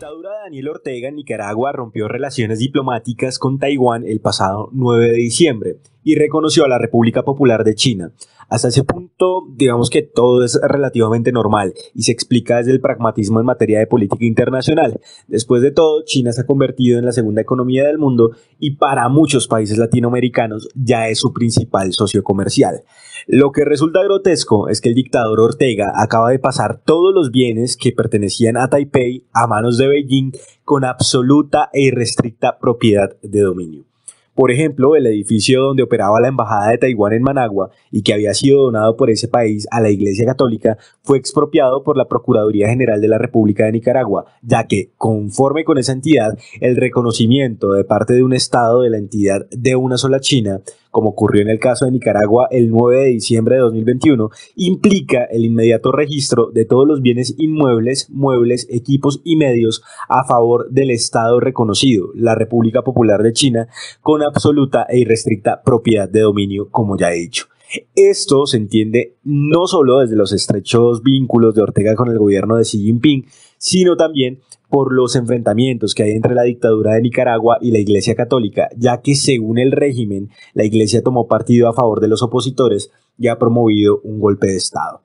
dictadura de Daniel Ortega en Nicaragua rompió relaciones diplomáticas con Taiwán el pasado 9 de diciembre, y reconoció a la República Popular de China. Hasta ese punto, digamos que todo es relativamente normal y se explica desde el pragmatismo en materia de política internacional. Después de todo, China se ha convertido en la segunda economía del mundo y para muchos países latinoamericanos ya es su principal socio comercial. Lo que resulta grotesco es que el dictador Ortega acaba de pasar todos los bienes que pertenecían a Taipei a manos de Beijing con absoluta e irrestricta propiedad de dominio. Por ejemplo, el edificio donde operaba la Embajada de Taiwán en Managua y que había sido donado por ese país a la Iglesia Católica fue expropiado por la Procuraduría General de la República de Nicaragua, ya que, conforme con esa entidad, el reconocimiento de parte de un Estado de la entidad de una sola China como ocurrió en el caso de Nicaragua el 9 de diciembre de 2021, implica el inmediato registro de todos los bienes inmuebles, muebles, equipos y medios a favor del Estado reconocido, la República Popular de China, con absoluta e irrestricta propiedad de dominio, como ya he dicho. Esto se entiende no solo desde los estrechos vínculos de Ortega con el gobierno de Xi Jinping, sino también por los enfrentamientos que hay entre la dictadura de Nicaragua y la Iglesia Católica, ya que según el régimen, la Iglesia tomó partido a favor de los opositores y ha promovido un golpe de Estado.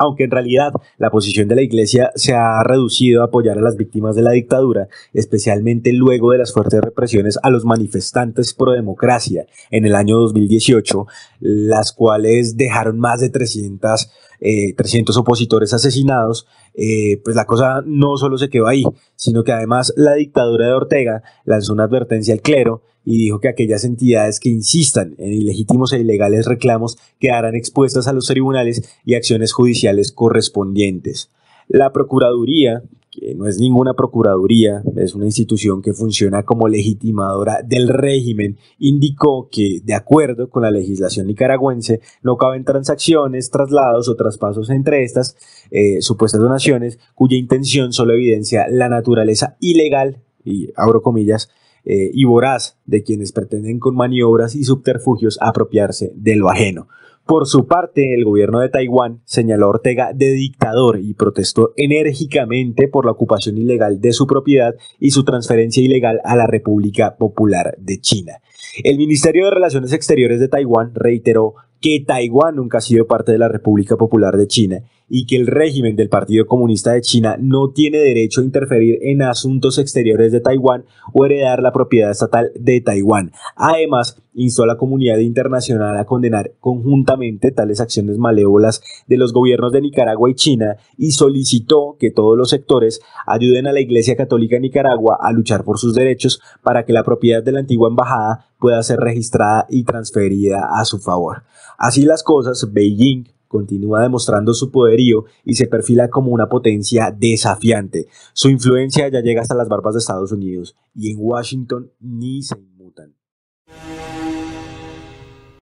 Aunque en realidad la posición de la Iglesia se ha reducido a apoyar a las víctimas de la dictadura, especialmente luego de las fuertes represiones a los manifestantes pro democracia en el año 2018, las cuales dejaron más de 300 300 eh, opositores asesinados, eh, pues la cosa no solo se quedó ahí, sino que además la dictadura de Ortega lanzó una advertencia al clero y dijo que aquellas entidades que insistan en ilegítimos e ilegales reclamos quedarán expuestas a los tribunales y acciones judiciales correspondientes. La Procuraduría que no es ninguna procuraduría, es una institución que funciona como legitimadora del régimen, indicó que, de acuerdo con la legislación nicaragüense, no caben transacciones, traslados o traspasos entre estas eh, supuestas donaciones cuya intención solo evidencia la naturaleza ilegal, y abro comillas, eh, y voraz de quienes pretenden con maniobras y subterfugios apropiarse de lo ajeno. Por su parte, el gobierno de Taiwán señaló a Ortega de dictador y protestó enérgicamente por la ocupación ilegal de su propiedad y su transferencia ilegal a la República Popular de China. El Ministerio de Relaciones Exteriores de Taiwán reiteró que Taiwán nunca ha sido parte de la República Popular de China y que el régimen del Partido Comunista de China no tiene derecho a interferir en asuntos exteriores de Taiwán o heredar la propiedad estatal de Taiwán. Además, instó a la comunidad internacional a condenar conjuntamente tales acciones malévolas de los gobiernos de Nicaragua y China y solicitó que todos los sectores ayuden a la Iglesia Católica de Nicaragua a luchar por sus derechos para que la propiedad de la antigua embajada pueda ser registrada y transferida a su favor. Así las cosas, Beijing continúa demostrando su poderío y se perfila como una potencia desafiante. Su influencia ya llega hasta las barbas de Estados Unidos y en Washington ni se inmutan.